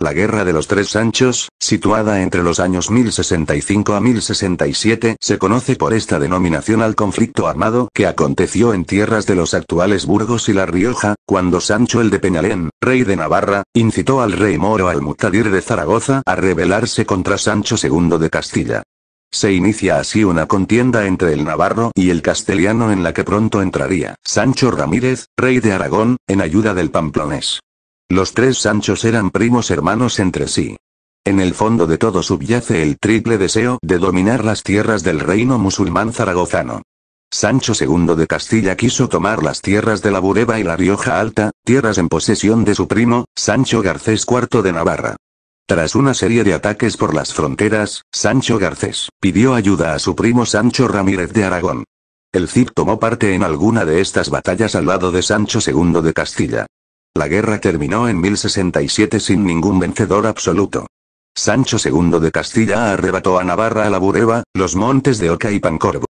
La Guerra de los Tres Sanchos, situada entre los años 1065 a 1067, se conoce por esta denominación al conflicto armado que aconteció en tierras de los actuales Burgos y La Rioja, cuando Sancho el de Peñalén, rey de Navarra, incitó al rey moro Almutadir de Zaragoza a rebelarse contra Sancho II de Castilla. Se inicia así una contienda entre el navarro y el castellano en la que pronto entraría Sancho Ramírez, rey de Aragón, en ayuda del pamplonés. Los tres Sanchos eran primos hermanos entre sí. En el fondo de todo subyace el triple deseo de dominar las tierras del reino musulmán zaragozano. Sancho II de Castilla quiso tomar las tierras de la Bureba y la Rioja Alta, tierras en posesión de su primo, Sancho Garcés IV de Navarra. Tras una serie de ataques por las fronteras, Sancho Garcés pidió ayuda a su primo Sancho Ramírez de Aragón. El CIP tomó parte en alguna de estas batallas al lado de Sancho II de Castilla. La guerra terminó en 1067 sin ningún vencedor absoluto. Sancho II de Castilla arrebató a Navarra a la Bureba, los montes de Oca y Pancorbo.